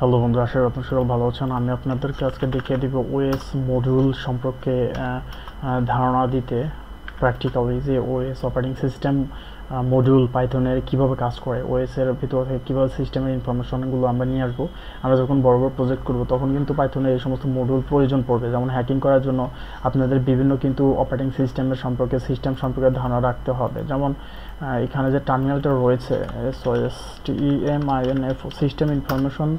Hello বন্ধু আশা করি আপনার সকল ভালো আছেন আমি আপনাদেরকে আজকে দেখিয়ে দিব ওএস মডিউল সম্পর্কে ধারণা দিতে প্র্যাকটিক্যালি যে ওএস অপারেটিং সিস্টেম মডিউল পাইথনের কিভাবে কাজ করে ওএসের ভিতর থেকে কীভাবে সিস্টেমের ইনফরমেশনগুলো আমরা নিয়ে আসবো আমরা যখন বড় বড় প্রজেক্ট করব তখন কিন্তু পাইথনের এই সমস্ত মডিউল প্রয়োজন পড়বে যেমন হ্যাকিং করার জন্য আপনাদের বিভিন্ন কিন্তু অপারেটিং সিস্টেমের সম্পর্কে সিস্টেম সম্পর্কে ধারণা রাখতে হবে যেমন এখানে যে টার্মিনালটা রয়েছে so S T M I N F system information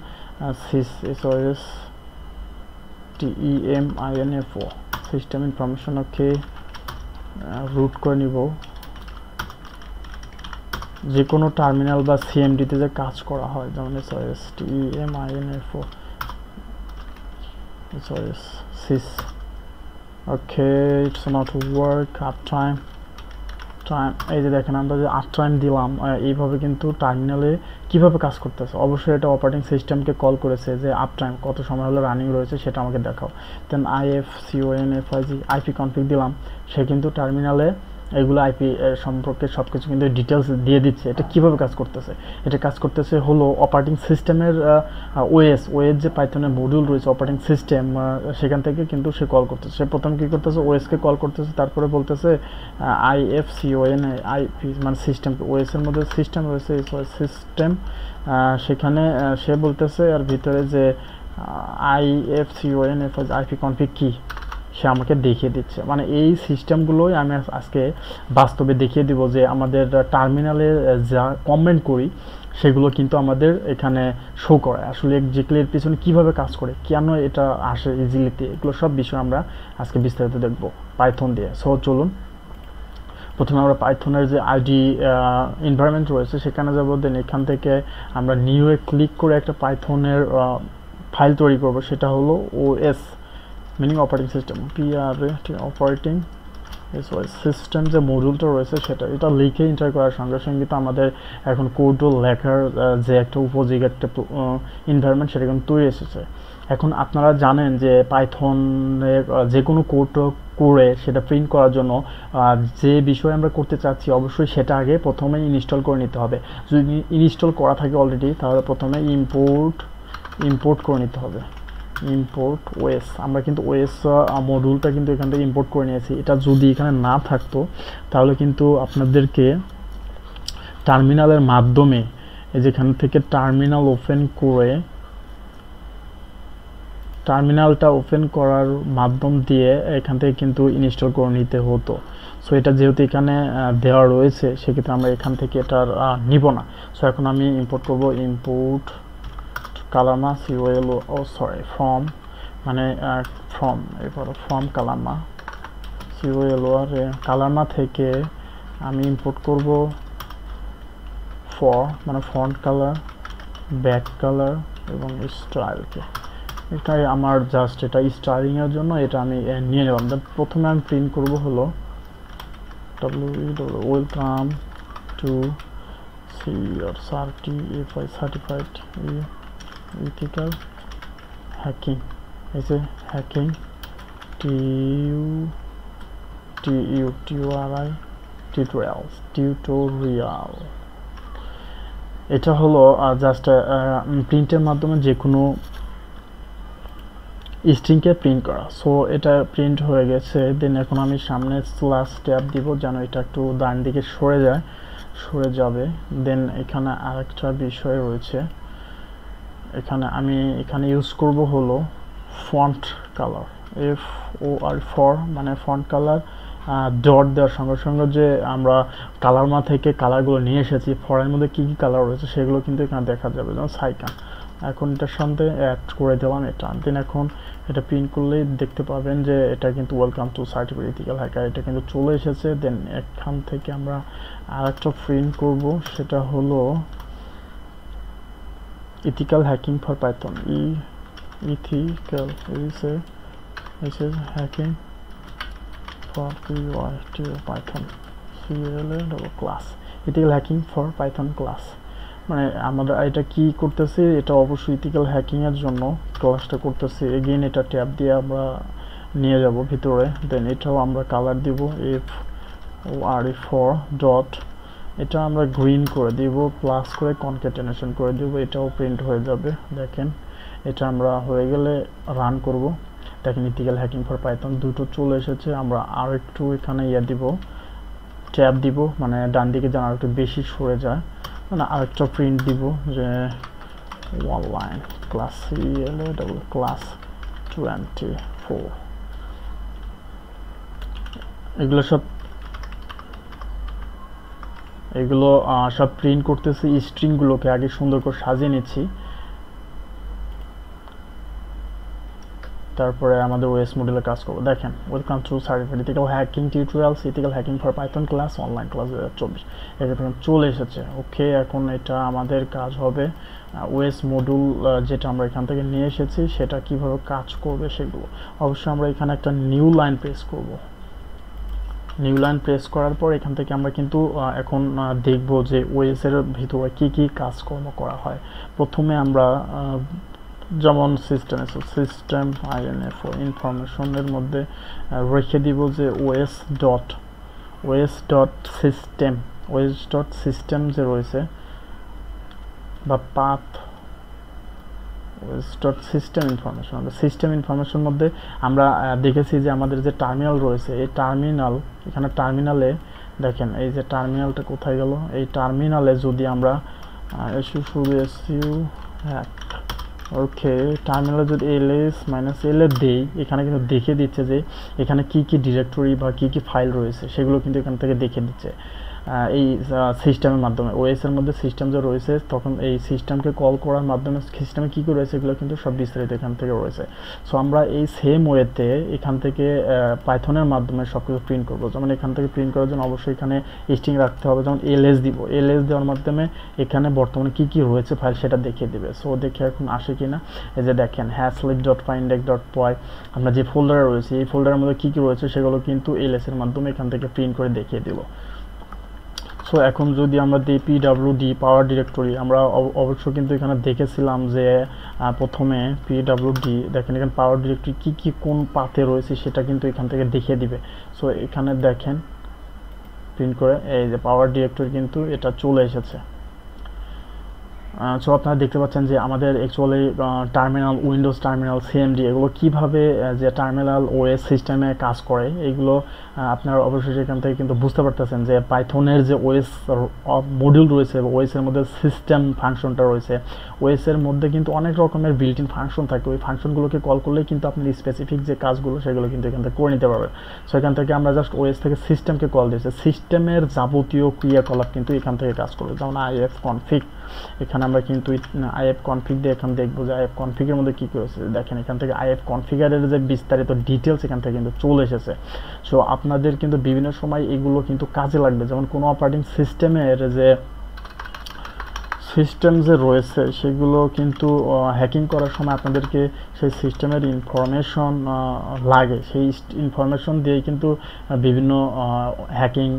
sys sos temifo system ইনফরমেশনকে রুট করে নিব যে কোনো টার্মিনাল বা সিএমডিতে যে কাজ করা হয় যেমন SOS TMINFO SOS sys okay it's not work up time এই যে দেখেন আমরা যে আর্ট্রাইম দিলাম এইভাবে কিন্তু টার্মিনালে কিভাবে কাজ করতেছে অবশ্যই এটা অপারেটিং সিস্টেমকে কল করেছে যে টাইম কত সময় হলো রানিং রয়েছে সেটা আমাকে দেখাও then IF CON FIG IP config দিলাম সে কিন্তু টার্মিনালে এগুলো আইপি সম্পর্কে সব কিছু কিন্তু ডিটেলস দিয়ে দিচ্ছে এটা কিভাবে কাজ করতেছে এটা কাজ করতেছে হলো অপারেটিং সিস্টেমের ওএস ওএস যে পাইথনের মডিউল রয়েছে অপারেটিং সিস্টেম সেখান থেকে কিন্তু সে কল করতেছে সে প্রথম কী করতেছে ওএসকে কল করতেছে তারপরে বলতেছে আই আইপি মানে সিস্টেম ওএসের মধ্যে সিস্টেম রয়েছে সিস্টেম সেখানে সে বলতেছে আর ভিতরে যে আই এফ আইপি কনফিক কী সে আমাকে দেখিয়ে দিচ্ছে মানে এই সিস্টেমগুলোই আমি আজকে বাস্তবে দেখিয়ে দিব যে আমাদের টার্মিনালে যা কমেন্ট করি সেগুলো কিন্তু আমাদের এখানে শো করে আসলে জিকলের পিছনে কিভাবে কাজ করে কেন এটা আসে ইজিলিতে এগুলো সব বিষয় আমরা আজকে বিস্তারিত দেখব পাইথন দিয়ে সো চলুন প্রথমে আমরা পাইথনের যে আইডি এনভায়রনমেন্ট রয়েছে সেখানে যাবো দেন এখান থেকে আমরা নিউ এ ক্লিক করে একটা পাইথনের ফাইল তৈরি করব সেটা হলো O S meaning operating system পিআরএ অপারেটিং সিস্টেম যে মডিউলটা রয়েছে সেটা এটা লিখে এন্টার করার সঙ্গে সঙ্গে তো আমাদের এখন কোড লেখার যে একটা উপযোগী একটা এনভায়রনমেন্ট সেটা কিন্তু তৈরি এসেছে এখন আপনারা জানেন যে পাইথনে যে কোনো কোড করে সেটা প্রিন্ট করার জন্য যে বিষয়ে আমরা করতে চাচ্ছি অবশ্যই সেটা আগে প্রথমে ইনস্টল করে নিতে হবে যদি ইনস্টল করা থাকে অলরেডি তাহলে প্রথমে ইম্পোর্ট ইম্পোর্ট করে নিতে হবে ইম্পোর্ট ওয়েস আমরা কিন্তু ওয়েস মডিউলটা কিন্তু এখান থেকে ইম্পোর্ট করে নিয়েছি এটা যদি এখানে না থাকতো তাহলে কিন্তু আপনাদেরকে টার্মিনালের মাধ্যমে যেখান থেকে টার্মিনাল ওপেন করে টার্মিনালটা ওপেন করার মাধ্যম দিয়ে এখান থেকে কিন্তু ইনস্টল করে নিতে হতো সো এটা যেহেতু এখানে দেওয়া রয়েছে সেক্ষেত্রে আমরা এখান থেকে এটার নিব না সো এখন আমি ইম্পোর্ট করবো ইম্পোর্ট কালামা সিওয়েলো ও সরি ফ্রম মানে ফ্রম এরপর ফ্রম কালামা সিওয়েলো আর কালামা থেকে আমি ইম্পোর্ট করব ফর মানে ফ্রন্ট কালার ব্যাক কালার এবং স্টাইলকে এটাই আমার জাস্ট এটা স্টাইলিংয়ের জন্য এটা আমি নিয়ে নিলাম প্রথমে আমি প্রিন্ট করব হলো W welcome to C R certi F I certified digital hacking এসে হ্যাকিং টিউ টিউ টিউআরআই টিউটোরিয়ালস টিউটোরিয়াল এটা হলো জাস্ট প্রিন্টের মাধ্যমে যে কোনো স্ট্রিংকে প্রিন্ট করা সো এটা প্রিন্ট হয়ে গেছে দেন এখন আমি সামনে স্লাস ট্যাপ দিব যেন এটা একটু ডান দিকে সরে যায় সরে যাবে দেন এখানে আরেকটা বিষয় রয়েছে এখানে আমি এখানে ইউজ করব হলো font colour F O R for মানে ফন্ট কালার ডট দেওয়ার সঙ্গে সঙ্গে যে আমরা কালার মা থেকে কালারগুলো নিয়ে এসেছি ফরের মধ্যে কী কী কালার রয়েছে সেগুলো কিন্তু এখানে দেখা যাবে যেমন সাইকান এখন এটার সঙ্গে অ্যাড করে দিলাম এটা দেন এখন এটা প্রিন্ট করলেই দেখতে পাবেন যে এটা কিন্তু welcome to certificate ethical hacker এটা কিন্তু চলে এসেছে দেন এখান থেকে আমরা আর একটা প্রিন্ট করব সেটা হলো ethical hacking for python e ethical is a this is hacking for python python double class ethical hacking for python class মানে আমাদের এটা কি করতেছে এটা অবশ্যই ইথিক্যাল হ্যাকিংয়ের জন্য ক্লাসটা করতেছে এগেইন এটা ট্যাব দিয়ে আমরা নিয়ে যাব ভিতরে দেন এটাও আমরা কালার দিব F O R E for dot এটা আমরা গ্রিন করে দিব প্লাস করে কনকেটেনেশন করে দিব এটাও প্রিন্ট হয়ে যাবে দেখেন এটা আমরা হয়ে গেলে রান করব দেখেন ইথিক্যাল হ্যাকিং ফর পাইথন দুটো চলে এসেছে আমরা আর একটু এখানে ইয়ে দিব ট্যাব দিব মানে ডান দিকে যেন আর একটু বেশি সরে যায় মানে আরেকটা প্রিন্ট দিব যে one line class class twenty four এগুলো সব এগুলো সব প্রিন্ট করতেছি স্ট্রিংগুলোকে আগে সুন্দর করে সাজিয়ে নিচ্ছি তারপরে আমাদের ওয়েস মডেলে কাজ করবো দেখেন ওয়েলকাম টু সার্টিফিকেটিক্যাল hacking tutorials ethical hacking for Python class online class দু হাজার চব্বিশ এটা চলে এসেছে ওকে এখন এটা আমাদের কাজ হবে ওয়েস মডুল যেটা আমরা এখান থেকে নিয়ে এসেছি সেটা কিভাবে কাজ করবে সেগুলো অবশ্যই আমরা এখানে একটা নিউ লাইন প্রেস করবো নিউ লাইন প্রেস করার পর এখান থেকে আমরা কিন্তু এখন দেখব যে ওয়েসের ভিতরে কি কি কাজকর্ম করা হয় প্রথমে আমরা যেমন সিস্টেম সিস্টেম আইএনএফ ইনফরমেশনের মধ্যে রেখে দিব যে OS dot OS dot system OS dot system যে রয়েছে বা পাথ ডট সিস্টেম ইনফরমেশন আমরা সিস্টেম ইনফরমেশন মধ্যে আমরা দেখেছি যে আমাদের যে টার্মিনাল রয়েছে এই টার্মিনাল এখানে টার্মিনালে দেখেন এই যে টার্মিনালটা কোথায় গেল এই টার্মিনালে যদি আমরা এসু শুরু এসইউ ওকে টার্মিনালে যদি এল এস মাইনাস এল এর দেই এখানে কিন্তু দেখে দিচ্ছে যে এখানে কি কি ডিরেক্টরি বা কি কি ফাইল রয়েছে সেগুলো কিন্তু এখান থেকে দেখে দিচ্ছে এই সিস্টেমের মাধ্যমে ওএসের মধ্যে সিস্টেম যে রয়েছে তখন এই সিস্টেমকে কল করার মাধ্যমে সিস্টেমে কী কী রয়েছে এগুলো কিন্তু সব বিস্তারিত এখান থেকে রয়েছে সো আমরা এই সেম ওয়েতে এখান থেকে পাইথনের মাধ্যমে সব কিছু প্রিন্ট করবো যেমন এখান থেকে প্রিন্ট করার জন্য অবশ্যই এখানে স্টিং রাখতে হবে যেমন এলএস দিব এলএস দেওয়ার মাধ্যমে এখানে বর্তমানে কী কী রয়েছে ফাইল সেটা দেখিয়ে দিবে সো দেখে এখন আসে কি না এই যে দেখেন হ্যাঁ ডট ফাইন্ডেক ডট পয় আমরা যে ফোল্ডারে রয়েছে এই ফোল্ডারের মধ্যে কী কী রয়েছে সেগুলো কিন্তু এলএসের মাধ্যমে এখান থেকে প্রিন্ট করে দেখিয়ে দেবো সো এখন যদি আমরা দিই পিডাব্লিউডি পাওয়ার ডিরেক্টরি আমরা অবশ্য কিন্তু এখানে দেখেছিলাম যে প্রথমে পিডাব্লিউডি দেখেন এখানে পাওয়ার ডিরেক্টরি কি কি কোন পাতে রয়েছে সেটা কিন্তু এখান থেকে দেখিয়ে দিবে সো এখানে দেখেন প্রিন্ট করে এই যে পাওয়ার ডিরেক্টরি কিন্তু এটা চলে এসেছে সো আপনারা দেখতে পাচ্ছেন যে আমাদের actually terminal Windows terminal CMD এগুলো কিভাবে যে টার্মিনাল ওএস সিস্টেমে কাজ করে এগুলো আপনারা অবশ্যই এখান থেকে কিন্তু বুঝতে পারতেছেন যে পাইথনের যে ওএস মডিউল রয়েছে ওএসের মধ্যে সিস্টেম ফাংশনটা রয়েছে ওএসের মধ্যে কিন্তু অনেক রকমের বিল্ট ইন ফাংশন থাকে ওই ফাংশনগুলোকে কল করলেই কিন্তু আপনার স্পেসিফিক যে কাজগুলো সেগুলো কিন্তু এখান থেকে করে নিতে পারবে সো এখান থেকে আমরা জাস্ট ওএস থেকে সিস্টেমকে কল দিয়েছি সিস্টেমের যাবতীয় ক্রিয়াকলাপ কিন্তু এখান থেকে কাজ করবে যেমন আইএফ কনফিক্ট এখানে আমরা কিন্তু আইএফ কনফিগ দিয়ে এখন দেখবো যে আইএফ কনফিগের মধ্যে কী করেছে দেখেন এখান থেকে আইএফ কনফিগারের যে বিস্তারিত ডিটেলস এখান থেকে কিন্তু চলে এসেছে সো আপনাদের কিন্তু বিভিন্ন সময় এগুলো কিন্তু কাজে লাগবে যেমন কোনো অপারেটিং সিস্টেমের যে সিস্টেম যে রয়েছে সেগুলো কিন্তু হ্যাকিং করার সময় আপনাদেরকে সেই সিস্টেমের ইনফরমেশন লাগে সেই ইনফরমেশন দিয়ে কিন্তু বিভিন্ন হ্যাকিং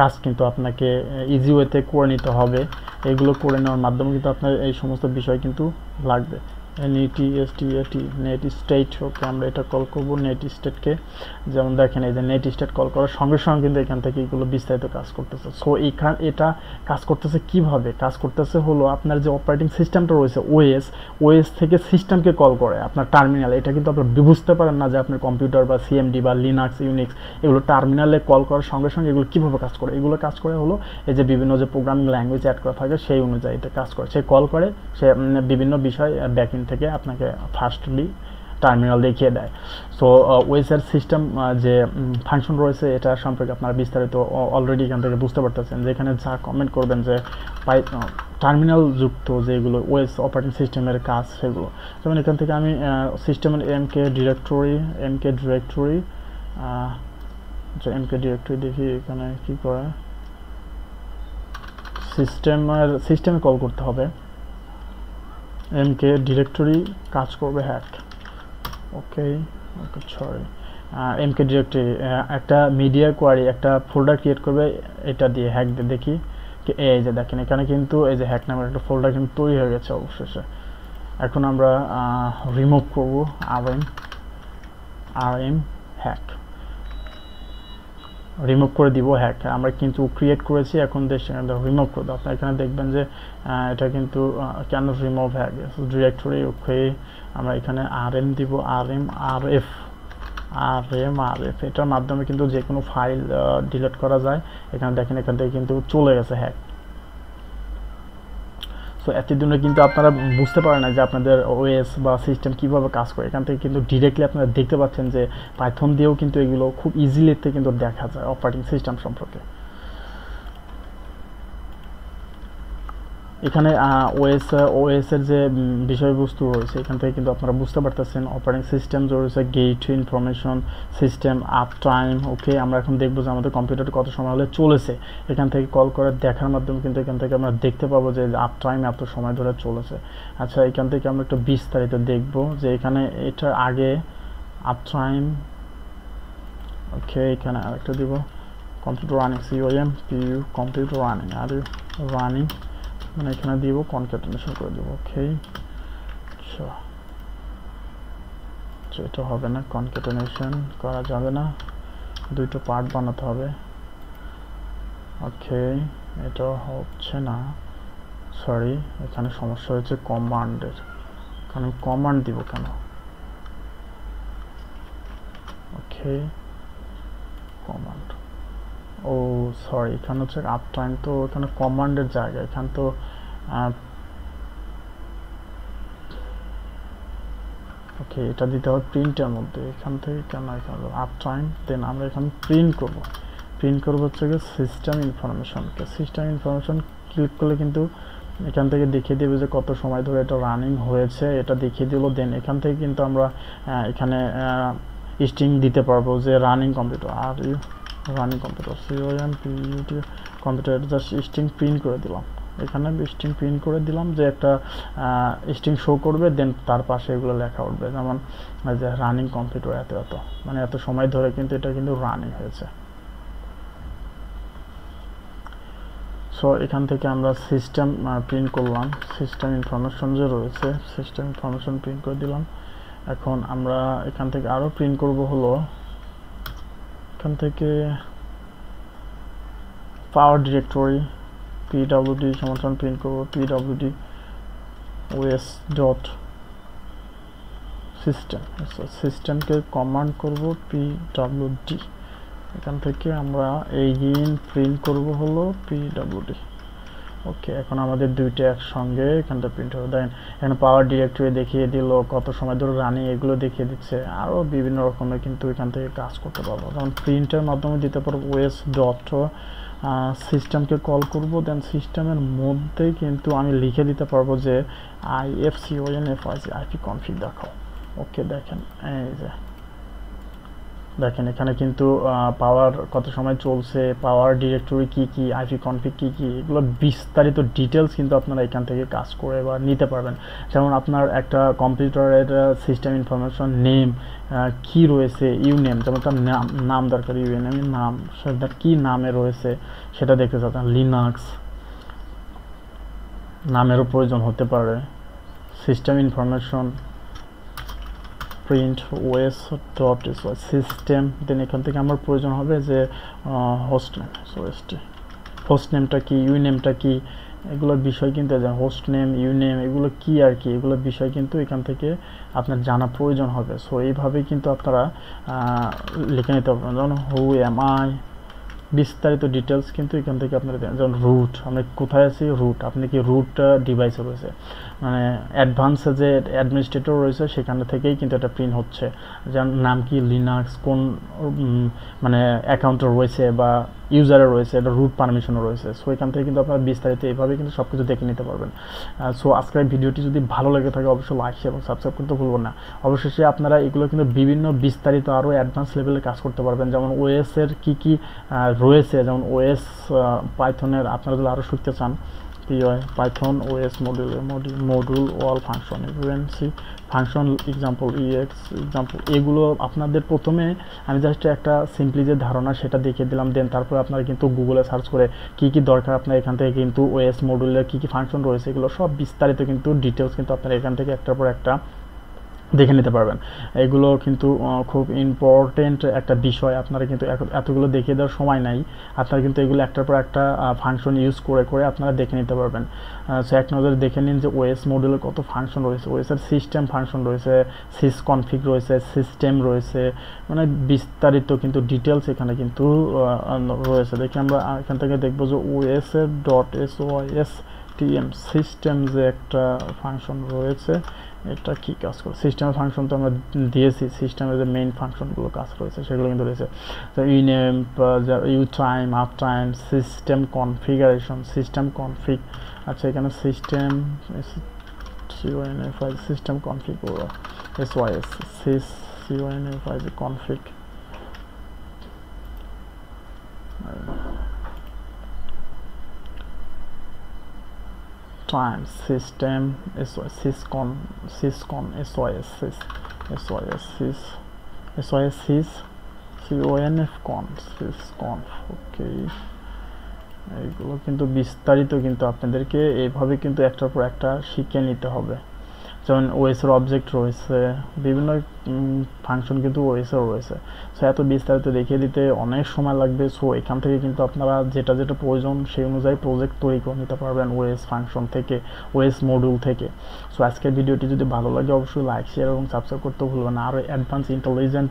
কাজ কিন্তু আপনাকে ইজি ওয়েতে করে নিতে হবে এগুলো করে নেওয়ার মাধ্যমে কিন্তু আপনার এই সমস্ত বিষয় কিন্তু লাগবে নেট এসটি এটি নেট স্টেট ওকে আমরা এটা কল করব নেট স্টেটকে যেমন দেখেন এই যে নেট স্টেট কল করার সঙ্গে সঙ্গে কিন্তু এখান থেকে এগুলো বিস্তারিত কাজ করতেছে সো এইখান এটা কাজ করতেছে কিভাবে কাজ করতেছে হলো আপনার যে অপারেটিং সিস্টেমটা রয়েছে ওএস ওএস থেকে সিস্টেমকে কল করে আপনার টার্মিনাল এটা কিন্তু আপনার বুঝতে পারেন না যে আপনার কম্পিউটার বা সিএমডি বা লিনাক্স ইউনিক্স এগুলো টার্মিনালে কল করার সঙ্গে সঙ্গে এগুলো কীভাবে কাজ করে এগুলো কাজ করে হলো এই যে বিভিন্ন যে প্রোগ্রামিং ল্যাঙ্গুয়েজ অ্যাড করা থাকে সেই অনুযায়ী এটা কাজ করে সে কল করে সে বিভিন্ন বিষয় ব্যাক থেকে আপনাকে ফার্স্টলি টার্মিনাল দেখিয়ে দেয় সো uh, ওয়েসার সিস্টেম uh, যে ফাংশন রয়েছে এটা সম্পর্কে আপনারা বিস্তারিত অলরেডি এখান থেকে বুঝতে পারতেছেন যেখানে যা কমেন্ট করবেন যে পাই টার্মিনাল যুক্ত যেগুলো ওয়েস অপারেটিং সিস্টেমের কাজ সেগুলো যেমন এখান থেকে আমি সিস্টেমের M K directory M K directory M K directory দেখি এখানে কী করে সিস্টেমের সিস্টেমে কল করতে হবে এমকে ডিরেক্টরি কাজ করবে hack okay okay sorry MK directory একটা মিডিয়া কোয়ারি একটা ফোল্ডার ক্রিয়েট করবে এটা দিয়ে হ্যাক দিয়ে দেখি এই যে দেখেন এখানে কিন্তু এই যে হ্যাক নামের একটা ফোল্ডার কিন্তু তৈরি হয়ে গেছে অবশেষে এখন আমরা রিমুভ করবো আর M R M hack remove করে দিব হ্যাক আমরা কিন্তু ক্রিয়েট করেছি এখন দেশ রিমুভ করে দাও আপনার এখানে দেখবেন যে এটা কিন্তু কেন রিমুভ হ্যাক ডিরেক্টরি হয়ে আমরা এখানে আর এম দিব R M R F R M R F এটার মাধ্যমে কিন্তু যে কোনো ফাইল ডিলিট করা যায় এখানে দেখেন এখান থেকে কিন্তু চলে গেছে হ্যাক সো এতে জন্য কিন্তু আপনারা বুঝতে পারেন না যে আপনাদের ওএস বা সিস্টেম কীভাবে কাজ করে এখান থেকে কিন্তু ডিরেক্টলি আপনারা দেখতে পাচ্ছেন যে পাইথন দিয়েও কিন্তু এগুলো খুব ইজিলিতে কিন্তু দেখা যায় অপারেটিং সিস্টেম সম্পর্কে এখানে ওএস ওএসের যে বিষয়বস্তু রয়েছে এখান থেকে কিন্তু আপনারা বুঝতে পারতেছেন অপারেটিং সিস্টেম রয়েছে get information system up time okay আমরা এখন দেখবো যে আমাদের কম্পিউটার কত সময় হলে চলেছে এখান থেকে কল করে দেখার মাধ্যমে কিন্তু এখান থেকে আমরা দেখতে পাবো যে আপ টাইম এত সময় ধরে চলেছে আচ্ছা এখান থেকে আমরা একটু বিস্তারিত দেখব যে এখানে এটার আগে আপ টাইম ওকে এখানে আরেকটা দিব কম্পিউটার রানিং সিওএম পিউ কম্পিউটার রানিং আর রানিং মানে এখানে দিব কনক্যাটেনেশন করে দেবো আচ্ছা।, আচ্ছা এটা হবে না কনকেটেনেশন করা যাবে না দুটো পার্ট বানাতে হবে ওকে এটা হচ্ছে না সরি এখানে সমস্যা হয়েছে কমান্ডের কারণ কমান্ড দিব কেন ওকে ও সরি এখানে হচ্ছে আপ টাইম তো এখানে কমান্ডের জায়গা এখান তো ওকে এটা দিতে হবে প্রিন্টের মধ্যে এখান থেকে কেন এখানে আপ টাইম দেন আমরা এখানে প্রিন্ট করব প্রিন্ট করবো হচ্ছে গিয়ে সিস্টেম ইনফরমেশনকে সিস্টেম ইনফরমেশান ক্লিক করলে কিন্তু এখান থেকে দেখিয়ে দেবে যে কত সময় ধরে এটা রানিং হয়েছে এটা দেখিয়ে দিল দেন এখান থেকে কিন্তু আমরা এখানে স্ট্রিং দিতে পারবো যে রানিং কম্পিউটার আর running computer COM PUT computer just string print করে দিলাম এখানে স্ট্রিং প্রিন্ট করে দিলাম যে একটা স্ট্রিং শো করবে দেন তার পাশে এগুলো লেখা উঠবে যেমন যে রানিং কম্পিউটার এত এত মানে এত সময় ধরে কিন্তু এটা কিন্তু রানিং হয়েছে সো এখান থেকে আমরা সিস্টেম প্রিন্ট করলাম সিস্টেম ইনফরমেশন যে রয়েছে সিস্টেম ইনফরমেশন প্রিন্ট করে দিলাম এখন আমরা এখান থেকে আরও প্রিন্ট করব হলো এখান থেকে পাওয়ার ডিরেক্টরি পিডাব্লিউডি সমর্থন প্রিন্ট করবো পিডাব্লিউডি ওয়েস ডট সিস্টেম সিস্টেমকে কমান্ড ডাব্লিউ পিডাব্লিউডি এখান থেকে আমরা এই প্রিন্ট করব হলো পিডাব্লিউডি ওকে এখন আমাদের দুইটা একসঙ্গে এখানটা প্রিন্ট হবে দেন এখানে পাওয়ার ডিরেক্টরি দেখিয়ে দিল কত সময় ধরে রানিং এগুলো দেখিয়ে দিচ্ছে আরও বিভিন্ন রকমের কিন্তু এখান থেকে কাজ করতে পারবো যেমন প্রিন্টের মাধ্যমে দিতে পারবো ওয়েস ডট সিস্টেমকে কল করব দেন সিস্টেমের মধ্যে কিন্তু আমি লিখে দিতে পারবো যে I F C O N F I C IP config দেখাও ওকে দেখেন এই যে দেখেন এখানে কিন্তু পাওয়ার কত সময় চলছে পাওয়ার ডিরেক্টরি কি কি আইপি কনফিক কি কি এগুলো বিস্তারিত ডিটেলস কিন্তু আপনারা এখান থেকে কাজ করে বা নিতে পারবেন যেমন আপনার একটা কম্পিউটারের সিস্টেম ইনফরমেশন নেম কি রয়েছে ইউনেম যেমন তার নাম নাম দরকার ইউএনএম নাম সেটা কি নামে রয়েছে সেটা দেখতে চাচ্ছেন লিনাক্স নামেরও প্রয়োজন হতে পারে system information print OS dot system then এখান থেকে আমার প্রয়োজন হবে যে host name so S T host কি ইউ নেমটা কি এগুলোর বিষয় কিন্তু হোস্ট নেম ইউ নেম এগুলো কি আর কি এগুলোর বিষয় কিন্তু এখান থেকে আপনার জানা প্রয়োজন হবে সো এইভাবে কিন্তু আপনারা লিখে নিতে পারবেন যেমন হু এম আই বিস্তারিত ডিটেলস কিন্তু এখান থেকে আপনারা যেমন রুট আমি কোথায় আছি রুট আপনি কি রুট ডিভাইসে রয়েছে মানে অ্যাডভান্সে যে অ্যাডমিনিস্ট্রেটর রয়েছে সেখান থেকেই কিন্তু এটা প্রিন্ট হচ্ছে যেমন নাম কি লিনাক্স কোন মানে অ্যাকাউন্টে রয়েছে বা ইউজারে রয়েছে একটা রুট পারমিশনও রয়েছে সো এখান থেকে কিন্তু আপনারা বিস্তারিত এইভাবে কিন্তু সব কিছু দেখে নিতে পারবেন সো আজকের ভিডিওটি যদি ভালো লেগে থাকে অবশ্যই লাইক এবং সাবস্ক্রাইব করতে ভুলবেন না অবশেষে আপনারা এগুলো কিন্তু বিভিন্ন বিস্তারিত আরও অ্যাডভান্স লেভেলে কাজ করতে পারবেন যেমন ওএসের কী কী রয়েছে যেমন ওএস পাইথনের আপনারা যদি আরও শিখতে চান Python OS module module module ওয়াল ফাংশন ইভেন্সি ফাংশন এক্সাম্পল ইএক্স এক্সাম্পল এগুলো আপনাদের প্রথমে আমি জাস্ট একটা সিম্পলি যে ধারণা সেটা দেখিয়ে দিলাম দেন তারপরে আপনারা কিন্তু গুগলে সার্চ করে কি কি দরকার আপনার এখান থেকে কিন্তু ওএস মডিউলের কী কী ফাংশন রয়েছে এগুলো সব বিস্তারিত কিন্তু ডিটেলস কিন্তু আপনারা এখান থেকে একটার পর একটা দেখে নিতে পারবেন এগুলো কিন্তু খুব ইম্পর্টেন্ট একটা বিষয় আপনারা কিন্তু এতগুলো দেখিয়ে দেওয়ার সময় নাই আপনারা কিন্তু এগুলো একটার পর একটা ফাংশন ইউজ করে করে আপনারা দেখে নিতে পারবেন সো এক নজরে দেখে নিন যে ওয়েস মডেলের কত ফাংশন রয়েছে ওয়েসের সিস্টেম ফাংশন রয়েছে সিস কনফিগ রয়েছে সিস্টেম রয়েছে মানে বিস্তারিত কিন্তু ডিটেলস এখানে কিন্তু রয়েছে দেখি আমরা এখান থেকে দেখবো যে ওয়েসের dot S Y S TM system যে একটা ফাংশন রয়েছে এটা কি কাজ করে সিস্টেম ফাংশন তো আমরা দিয়েছি সিস্টেমের যে মেইন ফাংশনগুলো কাজ করেছে সেগুলো কিন্তু রয়েছে তো uname U time up time system configuration system config আচ্ছা এখানে system system config S sys CONF config time system SOS syscon syscon SOS sys SOS sys SOS sys CONFCON syscon okay এইগুলো কিন্তু বিস্তারিত কিন্তু আপনাদেরকে এইভাবে কিন্তু একটার পর একটা শিখে নিতে হবে যেমন ওএসের অবজেক্ট রয়েছে বিভিন্ন ফাংশন কিন্তু ওএসের রয়েছে সো এত বিস্তারিত দেখিয়ে দিতে অনেক সময় লাগবে সো এখান থেকে কিন্তু আপনারা যেটা যেটা প্রয়োজন সেই অনুযায়ী প্রজেক্ট তৈরি করে নিতে পারবেন ওয়েস ফাংশন থেকে ওয়েস মডিউল থেকে সো আজকের ভিডিওটি যদি ভালো লাগে অবশ্যই লাইক শেয়ার এবং সাবস্ক্রাইব করতে ভুলবেন না আরও অ্যাডভান্স ইন্টেলিজেন্ট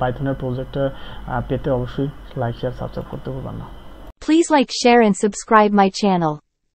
পাইথনের প্রজেক্ট পেতে অবশ্যই লাইক শেয়ার সাবস্ক্রাইব করতে ভুলবেন না please like share and subscribe my channel.